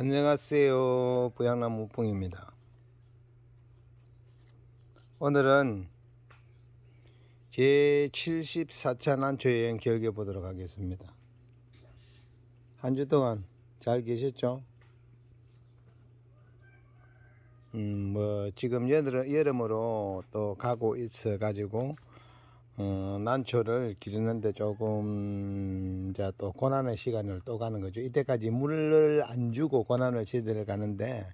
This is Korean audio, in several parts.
안녕하세요. 보양나무 우풍입니다. 오늘은 제74차 난초 여행 결계 보도록 하겠습니다. 한 주 동안 잘 계셨죠? 음, 뭐, 지금 여름으로 또 가고 있어가지고, 어, 난초를 기르는데 조금 이제 또 고난의 시간을 또 가는 거죠. 이때까지 물을 안 주고 고난을 제대로 가는데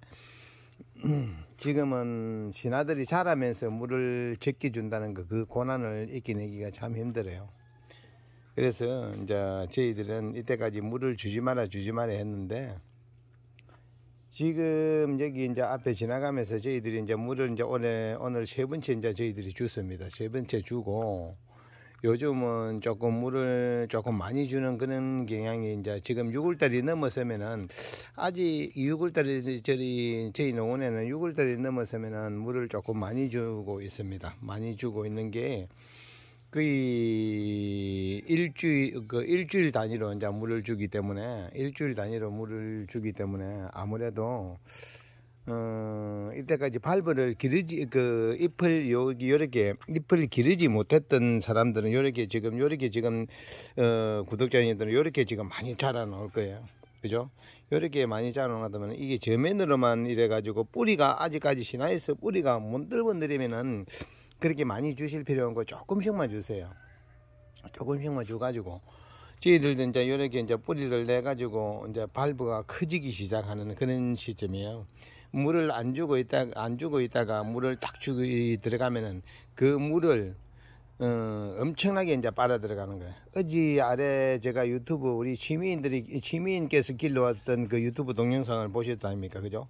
지금은 신하들이 자라면서 물을 적게 준다는 그 고난을 이겨내기가 참 힘들어요. 그래서 이제 저희들은 이때까지 물을 주지 마라 주지 마라 했는데 지금 여기 이제 앞에 지나가면서 저희들이 이제 물을 이제 오늘 오늘 세 번째 이제 저희들이 주 줬습니다. 세 번째 주고 요즘은 조금 물을 조금 많이 주는 그런 경향이 이제 지금 6월달이 넘어서면은 아직 6월달이 저희 저희 농원에는 6월달이 넘어서면은 물을 조금 많이 주고 있습니다. 많이 주고 있는 게 거의 일주일 그 일주일 단위로 이제 물을 주기 때문에 일주일 단위로 물을 주기 때문에 아무래도 어, 이때까지 발벌을 기르지 그 잎을 여기 요렇게 잎을 기르지 못했던 사람들은 요렇게 지금 요렇게 지금 어, 구독자님들은 요렇게 지금 많이 자라 놓을 거예요. 그죠? 요렇게 많이 자라 놓다 보면 이게 저면으로만 이래 가지고 뿌리가 아직까지 신화해서 뿌리가 못 들고 내리면은 그렇게 많이 주실 필요 없고 조금씩만 주세요. 조금씩만 줘가지고 저희들도 이제 요렇게 이제 뿌리를 내가지고 이제 발부가 커지기 시작하는 그런 시점이에요. 물을 안 주고 있다 안 주고 있다가 물을 딱 주고 들어가면은 그 물을 어, 엄청나게 이제 빨아 들어가는 거예요. 어지 아래 제가 유튜브 우리 시민들이 시민께서 길러왔던 그 유튜브 동영상을 보셨다 아닙니까, 그죠?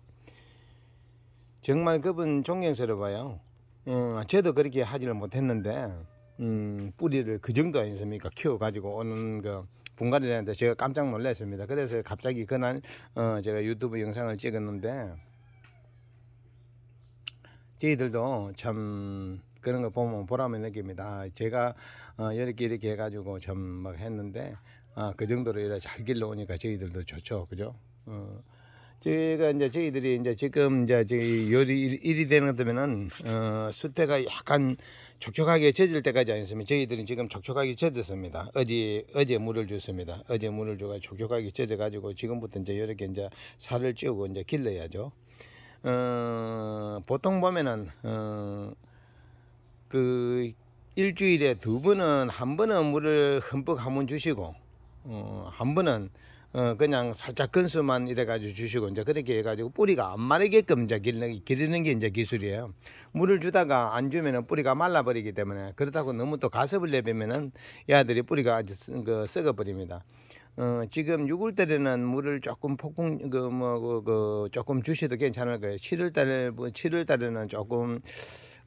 정말 그분 존경스러워요. 어, 저도 그렇게 하지를 못했는데 음, 뿌리를 그 정도 아니습니까? 키워가지고 오는 그 분갈이를 했는데 제가 깜짝 놀랐습니다. 그래서 갑자기 그날 어, 제가 유튜브 영상을 찍었는데 저희들도 참 그런 거 보면 보람을 느낍니다. 아, 제가 어, 이렇게 이렇게 해가지고 참 막 했는데 아, 그 정도로 이래 잘 길러오니까 저희들도 좋죠. 그죠? 어. 저희가 이제 저희들이 이제 지금 이제 저희 열이 일이 되는 것면은 어, 수태가 약간 촉촉하게 젖을 때까지 아니었으면 저희들은 지금 촉촉하게 젖었습니다. 어제 어제 물을 줬습니다. 어제 물을 줘가 촉촉하게 젖어 가지고 지금부터 이제 이렇게 이제 살을 찌우고 이제 길러야죠. 어, 보통 보면은 어, 그 일주일에 두 번은 한 번은 물을 흠뻑 한번 주시고 어, 한 번은 어 그냥 살짝 근수만 이래가지고 주시고 이제 그렇게 해가지고 뿌리가 안 마르게끔 이제 기르는, 게 이제 기술이에요. 물을 주다가 안 주면은 뿌리가 말라버리기 때문에 그렇다고 너무 또 가습을 내비면은 얘들이 뿌리가 아주 그 썩어버립니다. 어, 지금 6월 달에는 물을 조금 폭풍 그뭐 그, 그, 조금 주셔도 괜찮을 거예요. 7월 달에 7월 뭐 달에는 조금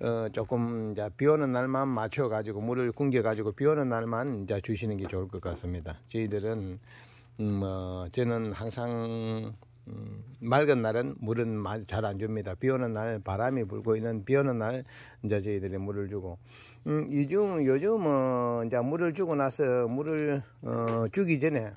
어 조금 이제 비 오는 날만 맞춰 가지고 물을 굶겨 가지고 비 오는 날만 이제 주시는 게 좋을 것 같습니다. 저희들은 음, 뭐 저는 항상 음, 맑은 날은 물은 잘안 줍니다. 비 오는 날 바람이 불고 있는 비 오는 날 이제 저희들이 물을 주고 음, 요즘 요즘은 이제 물을 주고 나서 물을 어, 주기 전에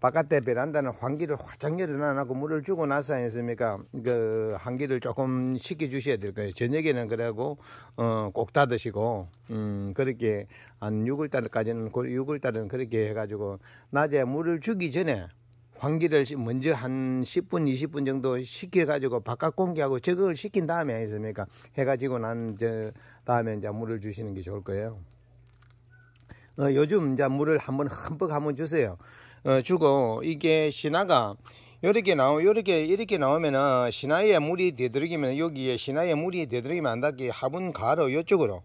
바깥에 베란다는 환기를 화장 열은 안 하고 물을 주고 나서 했니습니까그 환기를 조금 식혀 주셔야 될 거예요. 저녁에는 그래고 어꼭 닫으시고 음 그렇게 한 6월 달까지는 6월 그 달은 그렇게 해 가지고 낮에 물을 주기 전에 환기를 먼저 한 10분, 20분 정도 식혀가지고 바깥 공기하고 저응을 시킨 다음에 했니습니까 해가지고 난, 저, 다음에 이제 물을 주시는 게 좋을 거예요. 어, 요즘 이제 물을 한번 흠뻑 한번 주세요. 어, 주고 이게 신화가 요렇게 나오 요렇게 이렇게 나오면은 신화에 물이 되도록이면 여기에 신화에 물이 되도록이면 안닿기 화분 가로 요쪽으로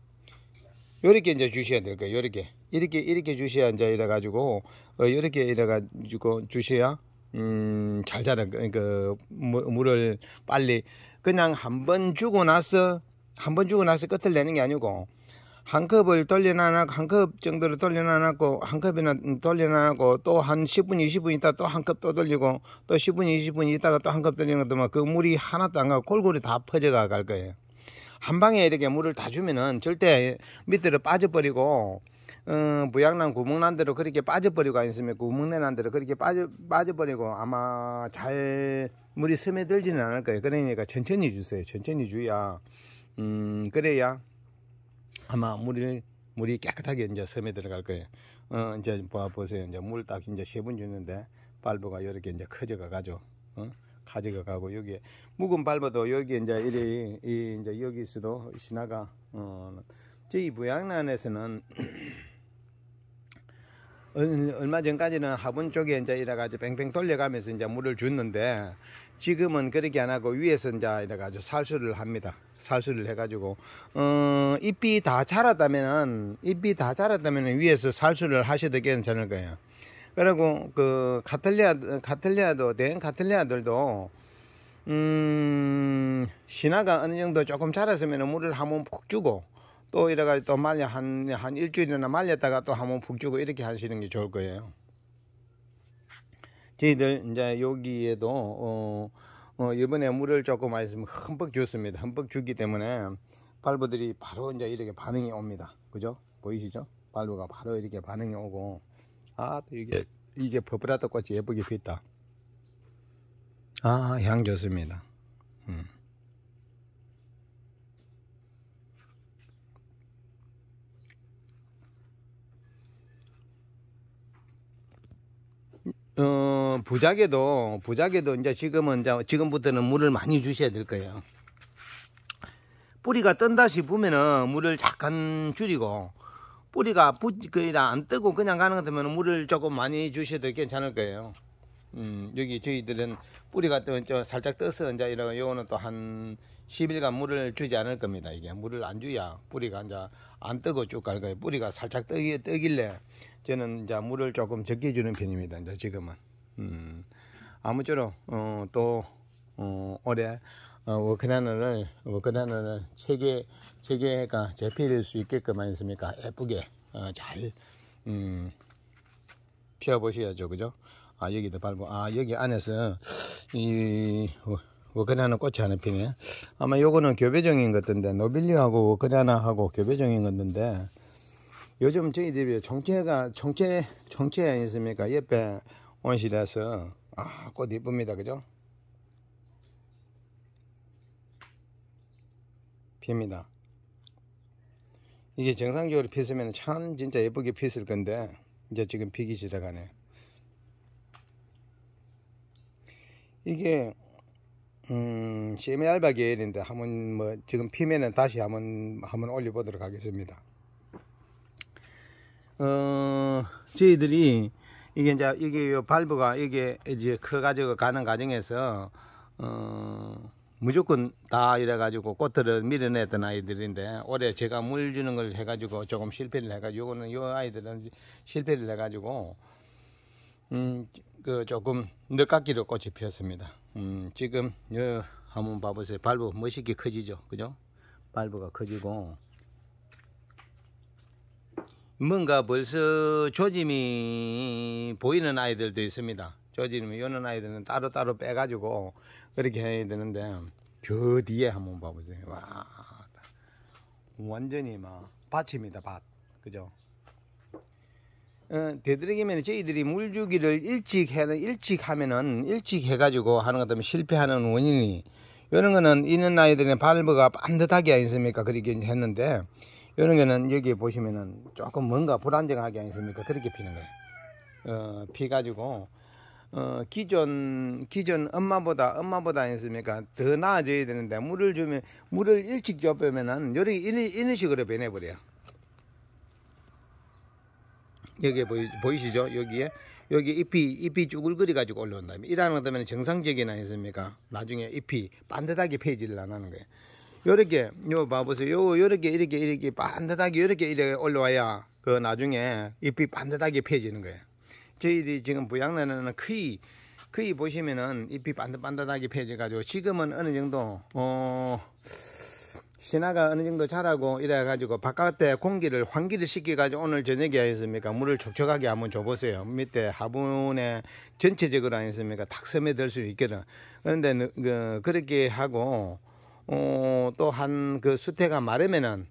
요렇게 이제 주셔야 될 거예요. 요렇게 이렇게 이렇게 주셔야 이제 이래 가지고 어, 요렇게 이래 가지고 주셔야 음, 잘자는그 물을 빨리 그냥 한 번 주고 나서 한 번 주고 나서 끝을 내는 게 아니고 한 컵을 돌려놔 놨한컵 정도를 돌려놔놨고 한 컵이나 돌려놔놨고 또 한 10분 20분 있다 또 한 컵 또 돌리고 또 10분 20분 있다가 또 한 컵 돌리는 것도 뭐 그 물이 하나도 안 가고 골고루 다 퍼져가 갈 거예요. 한 방에 이렇게 물을 다 주면은 절대 밑으로 빠져버리고 어, 부양난 구멍난 대로 그렇게 빠져버리고 아니으면 구멍난 대로 그렇게 빠져, 빠져버리고 아마 잘 물이 스며들지는 않을 거예요. 그러니까 천천히 주세요. 천천히 주야. 음, 그래야 아마 물이 물이 깨끗하게 이제 섬에 들어갈 거예요. 어, 이제 봐 보세요. 이제 물 딱 이제 세번 주는데 발브가 이렇게 이제 커져가 가죠. 어? 가져가 가고 여기에 묵은 발브도 여기 이제 이리 이 이제 여기서도 신화가 어 저희 부양란에서는 얼마 전까지는 화분 쪽에 이제 이래가 지고 뱅뱅 돌려가면서 이제 물을 줬는데 지금은 그렇게 안 하고 위에서 이제 이래가 지고 살수를 합니다. 살수를 해가지고 어, 잎이 다 자랐다면은 잎이 다 자랐다면은 위에서 살수를 하셔도 괜찮을 거예요. 그리고 그 카틀리아 카틀리아도 된 카틀리아들도 음, 신화가 어느 정도 조금 자랐으면 물을 한번 푹 주고 또이래가지또 말려 한, 한 일주일이나 말렸다가 또 한번 푹 주고 이렇게 하시는 게 좋을 거예요. 저희들 이제 여기에도, 어, 어, 이번에 물을 조금 많이 쓰면 흠뻑 줬습니다. 흠뻑 주기 때문에 발부들이 바로 이제 이렇게 반응이 옵니다. 그죠? 보이시죠? 발부가 바로 이렇게 반응이 오고, 아, 또 이게, 이게 버블라도 꽃이 예쁘게 피었다. 아, 향 좋습니다. 음. 어, 부작에도 부작에도 이제 지금은 이제 지금부터는 물을 많이 주셔야 될 거예요. 뿌리가 뜬다 싶으면은 물을 잠깐 줄이고 뿌리가 거의다 안 뜨고 그냥 가는 것 같으면 물을 조금 많이 주셔도 괜찮을 거예요. 음, 여기 저희들은 뿌리가 또 살짝 떠서 이제 이러고 요거는 또한 10일간 물을 주지 않을 겁니다. 이게 물을 안 줘야 뿌리가 이제 안 뜨고 쭉 가는 거요 뿌리가 살짝 뜨기, 뜨길래 저는 이제 물을 조금 적게 주는 편입니다. 이제 지금은. 음, 아무쪼록, 어, 또, 어, 올해, 어, 워크나너를, 워크나너를 체계, 체계가 재필일 수 있게끔 하셨습니까? 예쁘게, 어, 잘, 음, 피워보셔야죠. 그죠? 아, 여기도 밟고, 아, 여기 안에서, 이, 어, 워크라는 꽃이 하나 피네 아마 요거는 교배종인 것같은데 노빌리하고 워크라나하고 교배종인 것같은데 요즘 저희집이총체가총체 정체 아니습니까 옆에 온실에서 아꽃 이쁩니다 그죠 핍니다 이게 정상적으로 피으면 참 진짜 예쁘게 피었을 건데 이제 지금 피기 시작하네 이게 음, CMA 알바계열인데 한번 뭐 지금 피면은 다시 한번 한번 올려보도록 하겠습니다. 어, 저희들이 이게 이제 이게 발브가 이게 이제 커 가지고 가는 과정에서 어, 무조건 다 이래가지고 꽃들을 밀어냈던 아이들인데 올해 제가 물 주는 걸 해가지고 조금 실패를 해가지고 요거는 요 아이들은 실패를 해가지고 음그 조금 늦깎이로 꽃이 피었습니다. 음, 지금 여 한번 봐보세요. 발부 멋있게 뭐 커지죠, 그죠? 발부가 커지고 뭔가 벌써 조짐이 보이는 아이들도 있습니다. 조짐이 오는 아이들은 따로따로 빼가지고 그렇게 해야 되는데 그 뒤에 한번 봐보세요. 와 완전히 막 밭입니다 밭 그죠? 어, 되도록이면 저희들이 물주기를 일찍 해는 일찍 하면은 일찍 해가지고 하는 것 때문에 실패하는 원인이 이런 거는 있는 아이들의 발버가 반듯하게 아니습니까 그렇게 했는데 이런 거는 여기 보시면은 조금 뭔가 불안정하게 아니습니까 그렇게 피는 거예요 어, 피가지고 어, 기존 기존 엄마보다 엄마보다 아니습니까 더 나아져야 되는데 물을 주면 물을 일찍 줘보면은 요리 이 이런 식으로 변해버려요 여기에 보이, 시죠 여기에 여기 잎이 잎이 쭈글거리 가지고 올라온다면 이라는 것다면 정상적이나니습니까 나중에 잎이 반듯하게 펴지를 안 하는 거예요. 요렇게 요 봐보세요. 요 요렇게 이렇게 이렇게 반듯하게 이렇게 이렇게 올라와야 그 나중에 잎이 반듯하게 펴지는 거예요. 저희들이 지금 부양나는 크이 크이 보시면은 잎이 반듯반듯하게 펴져 가지고 지금은 어느 정도 어. 신화가 어느 정도 자라고 이래가지고 바깥에 공기를 환기를 시켜가지고 오늘 저녁에 아니습니까 물을 촉촉하게 한번 줘보세요. 밑에 화분에 전체적으로 아니습니까 탁 스며들 수 있거든. 그런데 그, 그 그렇게 하고 어, 또한 그 수태가 마르면은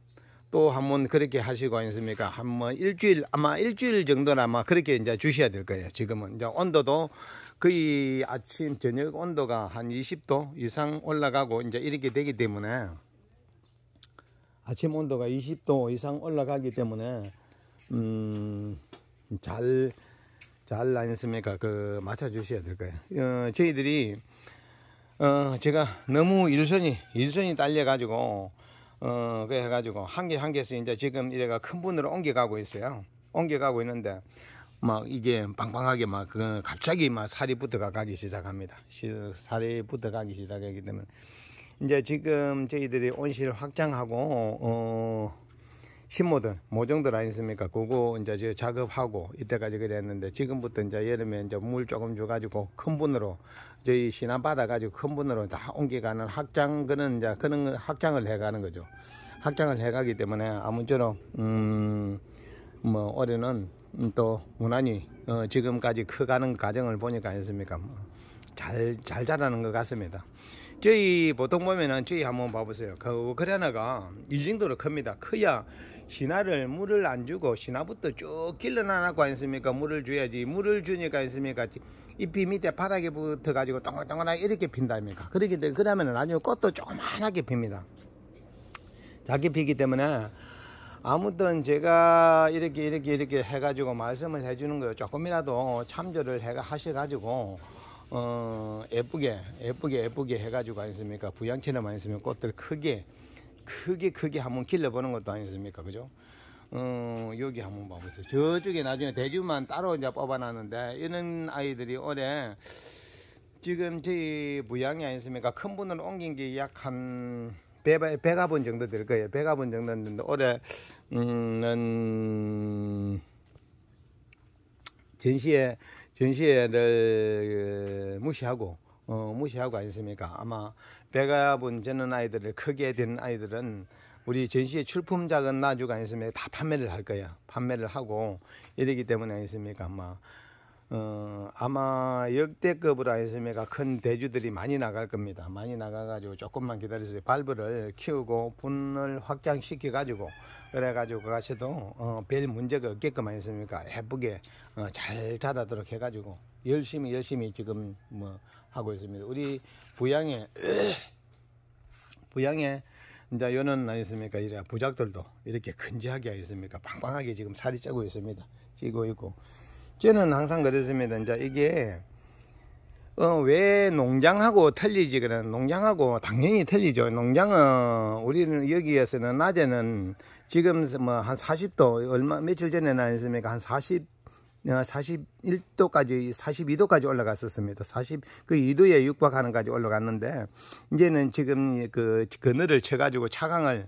또 한번 그렇게 하시고 아니습니까? 한번 뭐 일주일 아마 일주일 정도는 아마 그렇게 이제 주셔야 될 거예요. 지금은 이제 온도도 거의 아침 저녁 온도가 한 20도 이상 올라가고 이제 이렇게 되기 때문에 아침 온도가 20도 이상 올라가기 때문에 음잘잘 잘아습니까그 맞춰 주셔야 될 거예요. 어, 저희들이 어 제가 너무 일선이 일선이 딸려 가지고 어 그래 가지고 한 개 한 개씩 이제 지금 이래가 큰 분으로 옮겨가고 있어요. 옮겨가고 있는데 막 이게 빵빵하게막그 갑자기 막 살이 붙어가 가기 시작합니다. 살이 붙어가기 시작하기 때문에 이제 지금 저희들이 온실 확장하고 어신모든 모종들 아니습니까 그거 이제 저 작업하고 이때까지 그랬는데 지금부터 이제 여름에 이제 물 조금 줘가지고 큰 분으로 저희 신안 받아가지고 큰 분으로 다 옮겨가는 확장 그는 이제 그런 확장을 해가는 거죠 확장을 해가기 때문에 아무쪼록 음뭐 올해는 또 무난히 어 지금까지 커가는 과정을 보니까 아니습니까 잘잘 뭐 자라는 것 같습니다. 저희 보통 보면은 저희 한번 봐보세요. 그 그래나가 이 정도로 큽니다. 커야 신화를 물을 안 주고 신화부터 쭉 길러놔놨고 않습니까? 물을 줘야지. 물을 주니까 않습니까? 잎이 밑에 바닥에 붙어가지고 동글동글하게 이렇게 핀다입니까? 그렇기 때문에 그러면은 나중에 꽃도 조그만하게 핍니다. 작게 피기 때문에 아무튼 제가 이렇게 이렇게 이렇게 해가지고 말씀을 해주는 거예요. 조금이라도 참조를 해가 하셔가지고 어, 예쁘게 예쁘게 예쁘게 해가지고 아니습니까 부양채나 많이 있으면 꽃들 크게 크게 크게 한번 길러보는 것도 아니습니까 그죠 어, 여기 한번 봐보세요 저쪽에 나중에 대주만 따로 이제 뽑아놨는데 이런 아이들이 올해 지금 저희 부양이 아니습니까 큰 분을 옮긴 게 약한 배가 배가분 정도 될 거예요. 배가분 정도 되는데 올해 음은 전시회 전시회를 무시하고 어, 무시하고 않습니까? 아마 배가 문제는 아이들을 크게 된 아이들은 우리 전시의 출품 작은 나주가 아니습니까? 다 판매를 할거야 판매를 하고 이러기 때문에 아니습니까? 아마 어, 아마 역대급으로 아니습니까? 큰 대주들이 많이 나갈 겁니다. 많이 나가가지고 조금만 기다려요 발부를 키우고 분을 확장시켜가지고 그래가지고 가셔도 어, 별 문제가 없게끔 아니습니까? 예쁘게 어, 잘 자라도록 해가지고 열심히 열심히 지금 뭐 하고 있습니다. 우리 부양에 부양에 이제 요는 아니습니까? 이래 부작들도 이렇게 건지하게 하겠습니까 빵빵하게 지금 살이 찌고 있습니다. 찌고 있고 저는 항상 그랬습니다. 이제 이게 어, 왜 농장하고 틀리지? 그는 농장하고 당연히 틀리죠. 농장은 우리는 여기에서는 낮에는 지금 뭐 한 40도 얼마 며칠 전에 나왔습니까? 한 40. 41도까지 어, 42도까지 올라갔었습니다. 40그 2도에 육박하는까지 올라갔는데 이제는 지금 그 그늘을 쳐가지고 차광을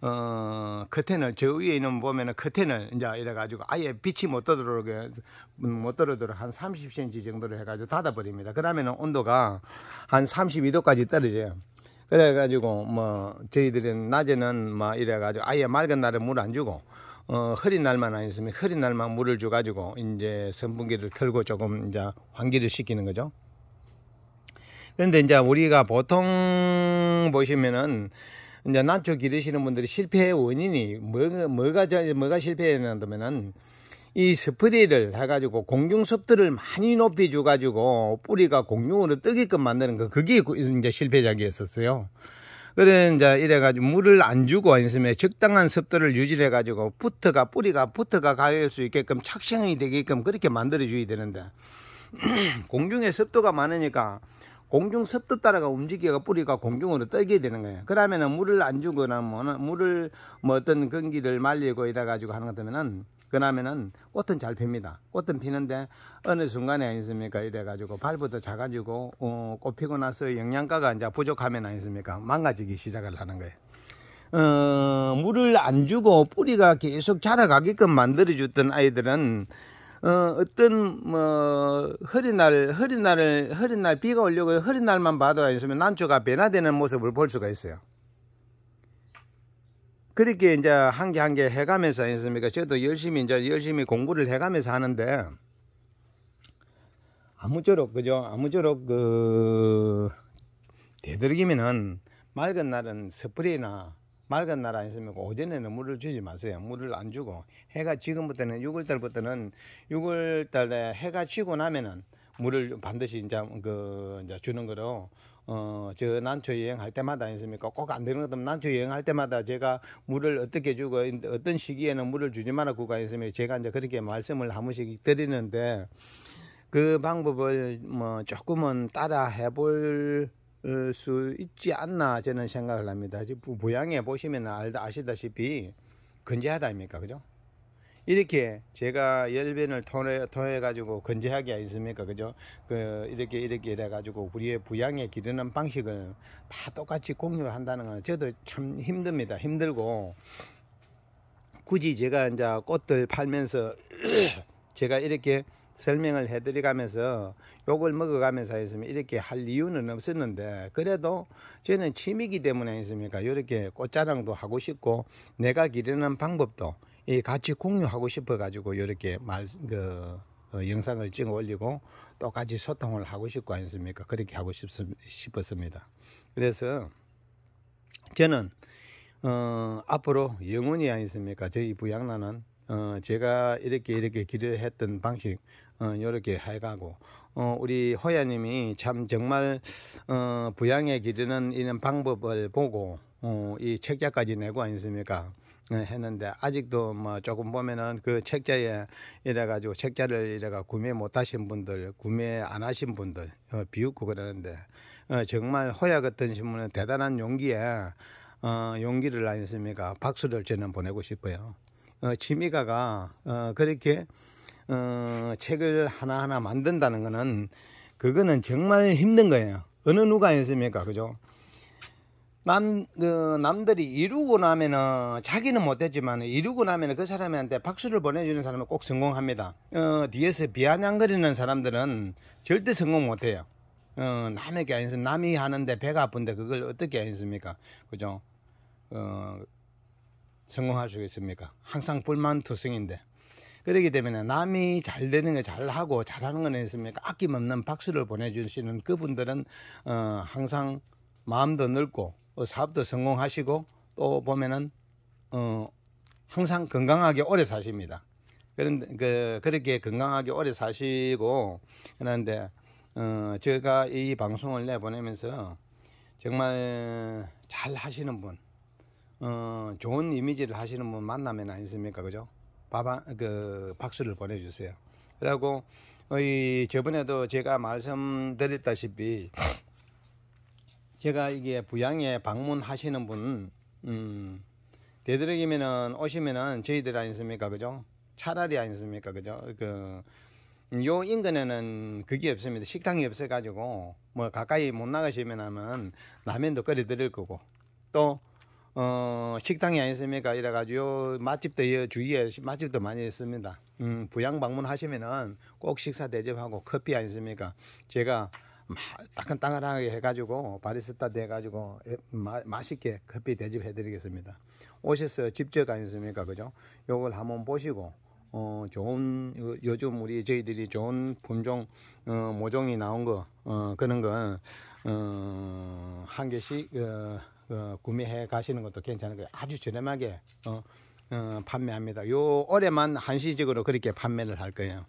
어, 커튼을, 저 위에 있는 보면은 커튼을 이제 이래가지고 아예 빛이 못들어오게록못 들어오도록 한 30cm 정도로 해가지고 닫아버립니다. 그러면은 온도가 한 32도까지 떨어져요. 그래가지고 뭐 저희들은 낮에는 막 뭐 이래가지고 아예 맑은 날에 물 안 주고 어, 흐린 날만 아니었으면 흐린 날만 물을 줘가지고 이제 선풍기를 틀고 조금 이제 환기를 시키는 거죠. 그런데 이제 우리가 보통 보시면은 이제 난초 기르시는 분들이 실패의 원인이 뭐, 뭐가 뭐가 실패했냐면은 이 스프레이를 해가지고 공중 습들을 많이 높이 줘가지고 뿌리가 공중으로 뜨게끔 만드는 거 그게 이제 실패작이었었어요. 그래 이제 이래가지고 물을 안 주고 있으면 적당한 습도를 유지해가지고 부터가 뿌리가 부터가 가열 수 있게끔 착생이 되게끔 그렇게 만들어줘야 되는데 공중에 습도가 많으니까 공중 습도 따라가 움직이가 뿌리가 공중으로 떠게 되는 거예요. 그다음에는 물을 안 주거나 뭐 물을 뭐 어떤 건기를 말리고 이래 가지고 하는 것 때문에는 그나면은 꽃은 잘 핍니다. 꽃은 피는데 어느 순간에 아니습니까? 이래가지고 발부터 자가지고 어, 꽃 피고 나서 영양가가 이제 부족하면 아니습니까? 망가지기 시작을 하는 거예요. 어, 물을 안 주고 뿌리가 계속 자라가게끔 만들어줬던 아이들은 어, 어떤 뭐 흐린 날 흐린 날을 흐린 날 비가 오려고 흐린 날만 봐도 있으면 난초가 변화되는 모습을 볼 수가 있어요. 그렇게 이제 한 개 한 개 해가면서 했습니까? 저도 열심히 이제 열심히 공부를 해가면서 하는데 아무쪼록 그죠? 아무쪼록 그 되도록이면은 맑은 날은 스프레이나 맑은 날 아니십니까? 오전에는 물을 주지 마세요. 물을 안 주고 해가 지금부터는 6월 달부터는 6월 달에 해가 지고 나면은 물을 반드시 이제 그 이제 주는 거로 어, 저 난초 여행할 때마다 아니습니까? 꼭 안 되는 것도 난초 여행할 때마다 제가 물을 어떻게 주고 어떤 시기에는 물을 주지 말아 구가 있으면 제가 이제 그렇게 말씀을 한 번씩 드리는데 그 방법을 뭐 조금은 따라 해볼 수 있지 않나 저는 생각을 합니다. 지금 모양에 보시면 알다 아시다시피 건재하다아닙니까 그죠? 이렇게 제가 열변을 통해, 통해 가지고 건재하게 아습니까 그죠? 그, 이렇게, 이렇게 돼가지고 우리의 부양에 기르는 방식을 다 똑같이 공유한다는 건 저도 참 힘듭니다. 힘들고, 굳이 제가 이제 꽃들 팔면서 제가 이렇게 설명을 해드리가면서 욕을 먹어가면서 했으면 이렇게 할 이유는 없었는데 그래도 저는 취미기 때문에 했습니까 이렇게 꽃자랑도 하고 싶고 내가 기르는 방법도 같이 공유하고 싶어가지고 이렇게 말, 그, 어, 영상을 찍어 올리고 또 같이 소통을 하고 싶고 아니습니까 그렇게 하고 싶, 싶었습니다. 그래서 저는 어, 앞으로 영원히 아니습니까? 저희 부양나는 어, 제가 이렇게 이렇게 기대했던 방식 어, 이렇게 해가고 어, 우리 호야님이 참 정말 어, 부양에기르는 이런 방법을 보고 어, 이 책자까지 내고 아니습니까? 네, 했는데 아직도 뭐 조금 보면은 그 책자에 이래 가지고 책자를 이래가 구매 못 하신 분들 구매 안 하신 분들 어, 비웃고 그러는데 어, 정말 호야 같은 신문은 대단한 용기에 어, 용기를 아니습니까 박수를 저는 보내고 싶어요 어, 취미가가 어, 그렇게 어, 책을 하나하나 만든다는 거는 그거는 정말 힘든 거예요 어느 누가 아니습니까 그죠 남, 그, 남들이 이루고 나면은 자기는 못했지만 이루고 나면은 그 사람한테 박수를 보내주는 사람은 꼭 성공합니다. 어, 뒤에서 비아냥거리는 사람들은 절대 성공 못해요. 어, 남에게 아니서 남이 하는데 배가 아픈데 그걸 어떻게 했습니까 그죠? 어, 성공할 수 있습니까? 항상 불만투성인데. 그러기 때문에 남이 잘 되는 거 잘하고 잘하는 건 있습니까? 아낌없는 박수를 보내주시는 그분들은 어, 항상 마음도 넓고 어, 사업도 성공하시고 또 보면은 어 항상 건강하게 오래 사십니다. 그런데 그 그렇게 건강하게 오래 사시고 그런데 어 제가 이 방송을 내보내면서 정말 잘 하시는 분, 어 좋은 이미지를 하시는 분 만나면 아니습니까, 그죠? 바바 그 박수를 보내주세요. 그리고 어, 이 저번에도 제가 말씀드렸다시피 제가 이게 부양에 방문하시는 분, 음, 되도록이면은 오시면은 저희들 아니습니까? 그죠? 차라리 아니습니까? 그죠? 그, 음, 요 인근에는 그게 없습니다. 식당이 없어가지고, 뭐 가까이 못 나가시면 은 라면도 끓여드릴 거고, 또, 어, 식당이 아니습니까? 이래가지고 맛집도 주위에 맛집도 많이 있습니다. 음, 부양 방문하시면은 꼭 식사 대접하고 커피 아니습니까? 제가 따끈따끈하게 해가지고 바리스타 돼가지고 예, 마, 맛있게 커피 대접해 드리겠습니다 오셔서 직접 아니습니까 그죠 요걸 한번 보시고 어, 좋은 요즘 우리 저희들이 좋은 품종 어, 모종이 나온 거 어, 그런 건한 어, 개씩 어, 어, 구매해 가시는 것도 괜찮은 거예요 아주 저렴하게 어, 어, 판매합니다 요 올해만 한시적으로 그렇게 판매를 할 거예요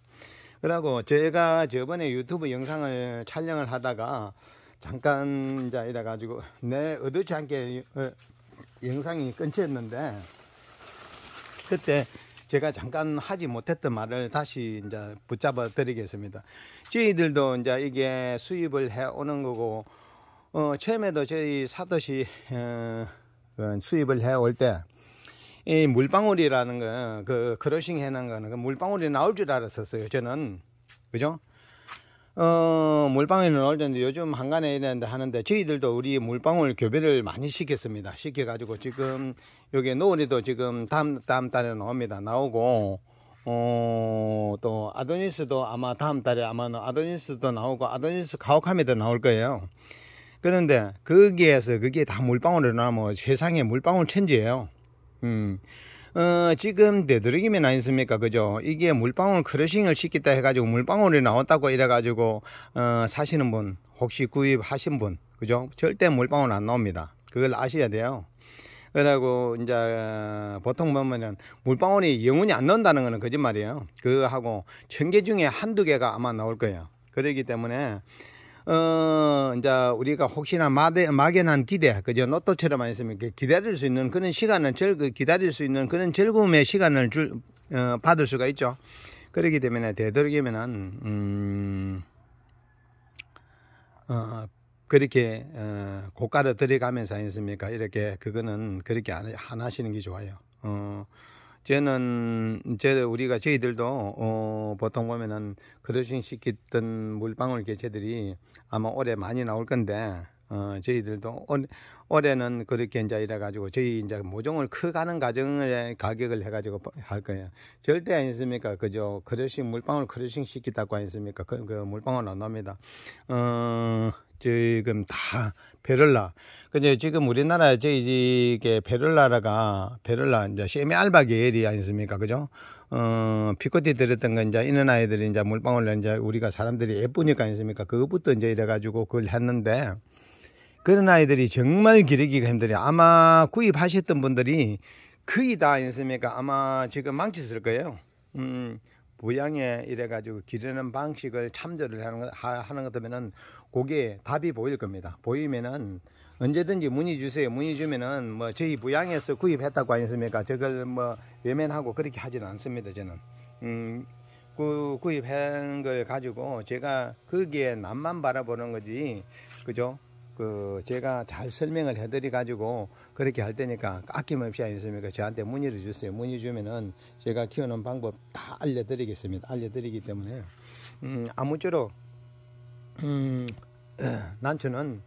그리고 제가 저번에 유튜브 영상을 촬영을 하다가 잠깐 이 이래 가지고 내 얻지 않게 어, 영상이 끊겼는데 그때 제가 잠깐 하지 못했던 말을 다시 이제 붙잡아 드리겠습니다. 저희들도 이제 이게 수입을 해 오는 거고 어 처음에도 저희 사듯이 어, 수입을 해올때 이 물방울이라는 거, 그, 크러싱 해놓은 거는 그 물방울이 나올 줄 알았었어요. 저는. 그죠? 어, 물방울이 나올 텐데 요즘 한간에 있는데 하는데 저희들도 우리 물방울 교배를 많이 시켰습니다. 시켜가지고 지금 여기 노을이도 지금 다음, 다음 달에 나옵니다. 나오고, 어, 또 아도니스도 아마 다음 달에 아마 아도니스도 나오고 아도니스 가혹함에도 나올 거예요. 그런데 거기에서 그게 다 물방울이 나면 세상에 물방울 천지예요. 음. 어, 지금 되도록이면 아니습니까? 그죠? 이게 물방울 크러싱을 시켰다 해가지고 물방울이 나왔다고 이래가지고, 어, 사시는 분, 혹시 구입하신 분, 그죠? 절대 물방울 안 나옵니다. 그걸 아셔야 돼요. 그러고 이제 어, 보통 보면은 물방울이 영원히 안 나온다는 거는 거짓말이에요. 그하고 천 개 중에 한두 개가 아마 나올 거예요. 그러기 때문에 어, 이제 우리가 혹시나 마대, 막연한 기대, 그죠? 로또처럼 아니으면 기다릴 수 있는 그런 시간을, 즐, 그 기다릴 수 있는 그런 즐거움의 시간을 줄, 어, 받을 수가 있죠. 그러기 때문에 되도록이면은, 음, 어, 그렇게, 어, 고가를 들여가면서 했습니까 이렇게, 그거는 그렇게 안, 안 하시는 게 좋아요. 어, 저는 이제 우리가 저희들도 어, 보통 보면은 그릇인 시켰던 물방울 개체들이 아마 올해 많이 나올 건데 어, 저희들도 올, 올해는 그렇게 이제 이래가지고 저희 이제 모종을 커가는 과정을 가격을 해가지고 뭐 할 거예요. 절대 아니습니까? 그죠? 그릇씩 물방울 크릇싱 시키다고 아니습니까? 그, 그 물방울 안 납니다. 어, 지금 다 베를라. 근데 지금 우리나라 저희 이게 베를라가 라 베를라 이제 세미 알바 계열이 아니습니까? 그죠? 어, 피코티 들었던 건 이제 이런 아이들이 이제 물방울 이제 우리가 사람들이 예쁘니까 아니습니까? 그것부터 이제 이래가지고 그걸 했는데 그런 아이들이 정말 기르기가 힘들어요. 아마 구입하셨던 분들이 거의 다 있습니까? 아마 지금 망치을 거예요. 음, 보양에 이래가지고 기르는 방식을 참조를 하는, 것, 하는 하것 때문에는 그게 답이 보일 겁니다. 보이면은 언제든지 문의 주세요. 문의 주면은 뭐 저희 부양에서 구입했다고 하니습니까 저걸 뭐 외면하고 그렇게 하지는 않습니다. 저는 음, 그 구입한 걸 가지고 제가 거기에 남만 바라보는 거지, 그죠? 그 제가 잘 설명을 해드려 가지고 그렇게 할 테니까 아낌없이 아니습니까 저한테 문의를 주세요 문의 주면은 제가 키우는 방법 다 알려드리겠습니다 알려드리기 때문에 음 아무쪼록 음 난초는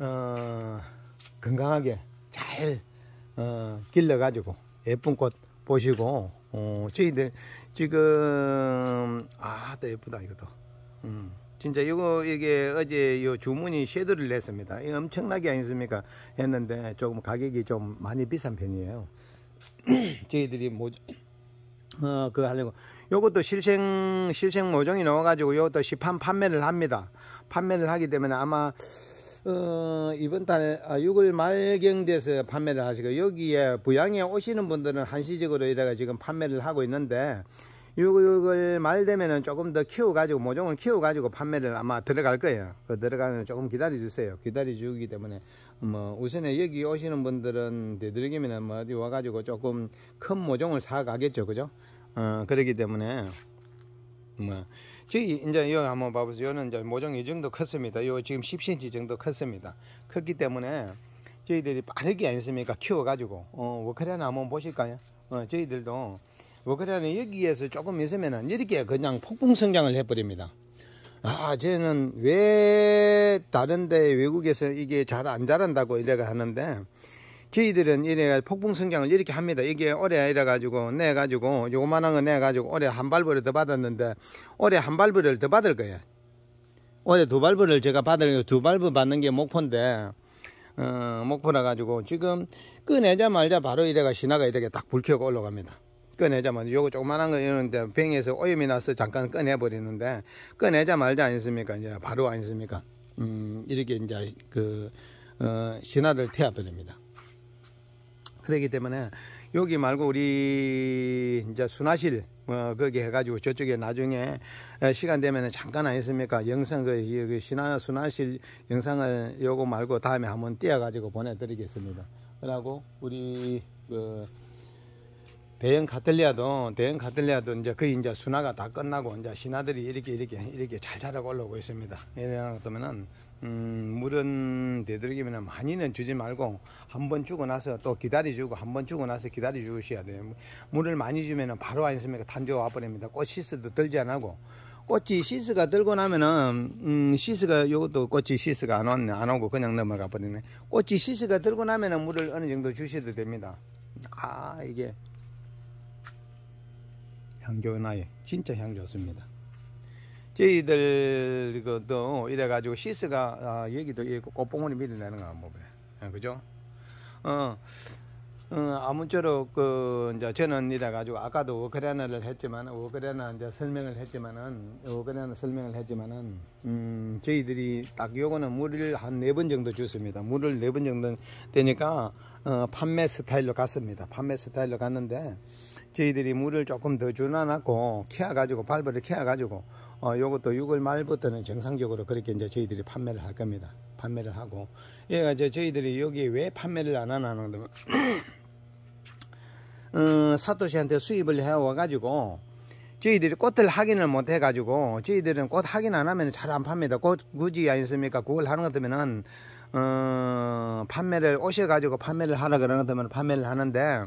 어 건강하게 잘어 길러 가지고 예쁜 꽃 보시고 어 저희들 지금 아또 예쁘다 이것도 음. 진짜 이거 이게 어제 요 주문이 쉐드를 냈습니다. 이거 엄청나게 아니습니까? 했는데 조금 가격이 좀 많이 비싼 편이에요. 저희들이 뭐 어, 그거 하려고. 요것도 실생, 실생 모종이 나와가지고 요것도 시판 판매를 합니다. 판매를 하기 때문에 아마, 어, 이번 달, 아, 6월 말경 돼서 판매를 하시고, 여기에 부양에 오시는 분들은 한시적으로 이래가 지금 판매를 하고 있는데, 요걸 말 되면은 조금 더 키워가지고 모종을 키워가지고 판매를 아마 들어갈 거예요. 그 들어가는 조금 기다려주세요. 기다려주기 때문에 뭐 우선에 여기 오시는 분들은 되도록이면은 뭐 어디 와가지고 조금 큰 모종을 사 가겠죠, 그죠? 어 그러기 때문에 뭐 저희 이제 요 한번 봐보세요. 요는 이제 모종이 정도 컸습니다. 요 지금 10cm 정도 컸습니다. 컸기 때문에 저희들이 빠르게 아니습니까 키워가지고 어 워크레나 그 한번 보실까요? 어 저희들도 워크라는 뭐 여기에서 조금 있으면은 이렇게 그냥 폭풍 성장을 해버립니다. 아, 쟤는 왜 다른데 외국에서 이게 잘 안 자란다고 이래가 하는데 저희들은 이래 폭풍 성장을 이렇게 합니다. 이게 올해 이래 가지고 내 가지고 요만한 거 내 가지고 올해 한 발벌을 더 받았는데 올해 한 발벌을 더 받을 거예요. 올해 두 발벌을 제가 받을 두 발벌 받는 게목포인데 어, 목포라 가지고 지금 꺼내자마자 바로 이래가 신화가 이렇게 딱 불켜고 올라갑니다. 꺼내자마자 요거 조그만한 거 이러는데 병에서 오염이 나서 잠깐 꺼내버리는데 꺼내자 말자 아니습니까? 이제 바로 아니습니까? 음, 이렇게 이제 그, 어, 신화들 태워버립니다. 그렇기 때문에 여기 말고 우리 이제 순화실 어, 뭐 거기 해가지고 저쪽에 나중에 시간 되면 잠깐 아니습니까? 영상 그, 그 신화 순화실 영상을 요거 말고 다음에 한번 띄워가지고 보내드리겠습니다. 그러고 우리 그 대형 카틀리아도 대형 카틀리아도 이제 거의 이제 순화가 다 끝나고 이제 신화들이 이렇게 이렇게 이렇게 잘 자라고 올라오고 있습니다. 예를 들면은 음, 물은 되도록이면 많이는 주지 말고 한 번 주고 나서 또 기다려주고 한 번 주고 나서 기다려주셔야 돼요. 물을 많이 주면은 바로 안 있으면 단조와 버립니다. 꽃 시스도 들지 않고 꽃이 시스가 들고 나면은 음, 시스가 요것도 꽃이 시스가 안 왔네 안 오고 그냥 넘어가 버리네 꽃이 시스가 들고 나면은 물을 어느 정도 주셔도 됩니다 아 이게 향교나에 진짜 향 좋습니다. 저희들 그도 이래 가지고 시스가 아, 여기도 있고 꽃봉오리 밀어 내는 거안 먹어요. 아, 그죠? 어, 어 아무쪼록 그 이제 저는 이래 가지고 아까도 우크라나를 했지만 우크라나 이제 설명을 했지만은 우크라나 설명을 했지만은 음 저희들이 딱 요거는 물을 한 네 번 정도 줬습니다. 물을 네 번 정도 되니까 어, 판매 스타일로 갔습니다. 판매 스타일로 갔는데. 저희들이 물을 조금 더주나놨고 캐가지고 발벌을 캐가지고 어, 요것도 6월 말부터는 정상적으로 그렇게 이제 저희들이 판매를 할 겁니다. 판매를 하고 얘가 예, 이제 저희들이 여기 왜 판매를 안 하나 하는 어, 사토시한테 수입을 해와가지고 저희들이 꽃을 확인을 못 해가지고 저희들은 꽃 확인 안 하면 잘 안 팝니다. 꽃 굳이 아니습니까? 그걸 하는 것 같으면은 어, 판매를 오셔가지고 판매를 하라 그러는 것면 판매를 하는데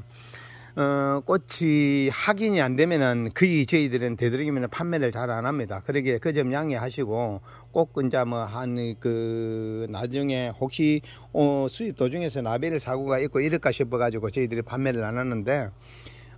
어, 꽃이 확인이 안 되면은 거의 저희들은 되도록이면 판매를 잘 안 합니다. 그러게 그 점 양해하시고 꼭이자 뭐 한 그 나중에 혹시 어, 수입 도중에서 나비를 사고가 있고 이럴까 싶어 가지고 저희들이 판매를 안 하는데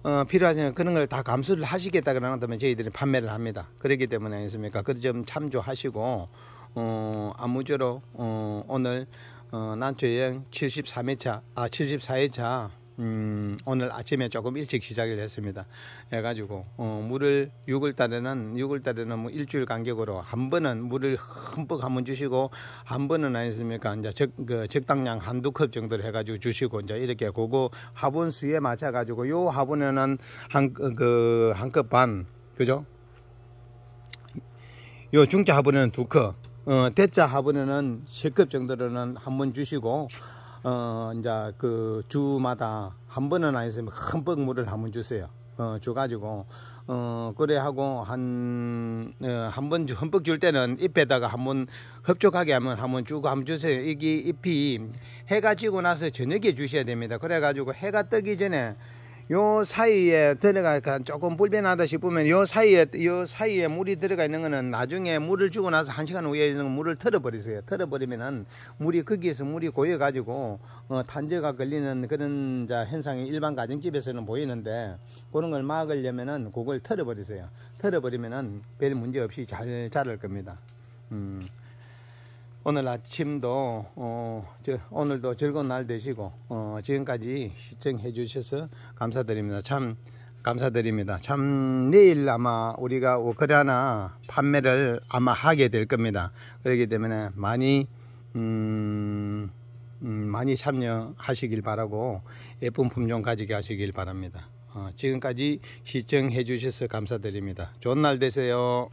어, 필요하시면 그런 걸 다 감수를 하시겠다 그러면 저희들이 판매를 합니다. 그렇기 때문에 아니습니까? 그 점 참조하시고 어, 아무쪼록 어, 오늘 어, 난초 여행 73회차 아 74회차 음, 오늘 아침에 조금 일찍 시작을 했습니다. 해가지고 어, 물을 6월 달에는 6월 달에는 뭐 일주일 간격으로 한 번은 물을 흠뻑 한번 주시고 한 번은 아니습니까? 이제 적, 그 적당량 한두 컵 정도를 해가지고 주시고 이제 이렇게 그거 화분 수에 맞춰가지고 요 화분에는 한 그 한 컵 반 그죠? 요 중자 화분에는 두 컵, 어, 대자 화분에는 세 컵 정도로는 한 번 주시고. 어, 이제 그 주마다 한 번은 아니었으면 흠뻑 물을 한번 주세요. 어, 줘가지고, 어, 그래 하고 한, 어, 한번 흠뻑 줄 때는 잎에다가 한 번 흡족하게 하면 한 번 주고 한번 주세요. 이게 잎이 해가 지고 나서 저녁에 주셔야 됩니다. 그래가지고 해가 뜨기 전에 요 사이에 들어가니까 조금 불변하다 싶으면 요 사이에 요 사이에 물이 들어가 있는 거는 나중에 물을 주고 나서 한 시간 후에 있는 물을 털어버리세요. 털어버리면은 물이 거기에서 물이 고여 가지고 어, 탄저가 걸리는 그런 자 현상이 일반 가정집에서는 보이는데 그런 걸 막으려면은 그걸 털어버리세요. 털어버리면은 별 문제 없이 잘 자랄 겁니다. 음. 오늘 아침도 어, 저, 오늘도 즐거운 날 되시고 어, 지금까지 시청해 주셔서 감사드립니다. 참 감사드립니다. 참 내일 아마 우리가 오크라나 판매를 아마 하게 될 겁니다. 그렇기 때문에 많이 음, 음, 많이 참여하시길 바라고 예쁜 품종 가지게 하시길 바랍니다. 어, 지금까지 시청해 주셔서 감사드립니다. 좋은 날 되세요.